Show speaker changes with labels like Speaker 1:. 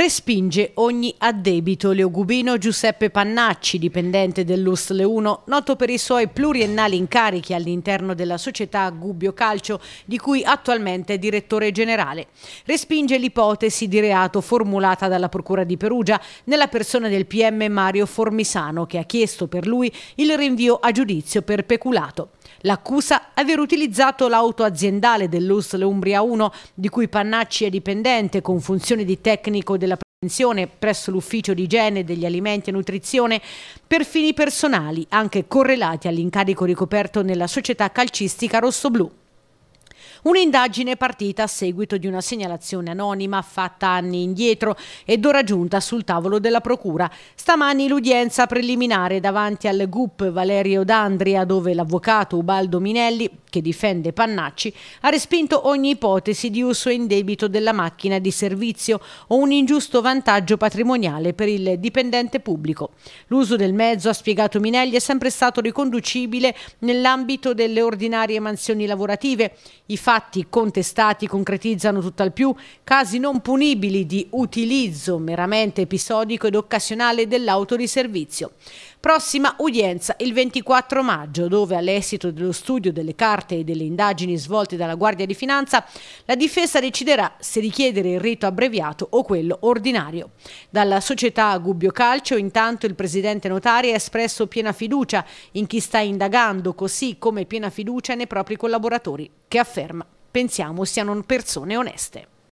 Speaker 1: respinge ogni addebito. Leogubino Giuseppe Pannacci, dipendente dell'US 1 noto per i suoi pluriennali incarichi all'interno della società Gubbio Calcio, di cui attualmente è direttore generale, respinge l'ipotesi di reato formulata dalla Procura di Perugia nella persona del PM Mario Formisano, che ha chiesto per lui il rinvio a giudizio per peculato. L'accusa aver utilizzato l'auto aziendale dell'US Umbria 1, di cui Pannacci è dipendente con funzioni di tecnico della Pensione presso l'Ufficio di Igiene degli Alimenti e Nutrizione per fini personali, anche correlati all'incarico ricoperto nella società calcistica rossoblù. Un'indagine partita a seguito di una segnalazione anonima fatta anni indietro ed ora giunta sul tavolo della Procura. Stamani l'udienza preliminare davanti al GUP Valerio D'Andria dove l'avvocato Ubaldo Minelli che difende Pannacci, ha respinto ogni ipotesi di uso indebito della macchina di servizio o un ingiusto vantaggio patrimoniale per il dipendente pubblico. L'uso del mezzo, ha spiegato Minelli, è sempre stato riconducibile nell'ambito delle ordinarie mansioni lavorative. I fatti contestati concretizzano tutt'al più casi non punibili di utilizzo meramente episodico ed occasionale dell'auto di servizio. Prossima udienza il 24 maggio, dove all'esito dello studio delle carte parte delle indagini svolte dalla Guardia di Finanza, la difesa deciderà se richiedere il rito abbreviato o quello ordinario. Dalla società Gubbio Calcio, intanto, il presidente Notari ha espresso piena fiducia in chi sta indagando, così come piena fiducia nei propri collaboratori, che afferma pensiamo siano persone oneste.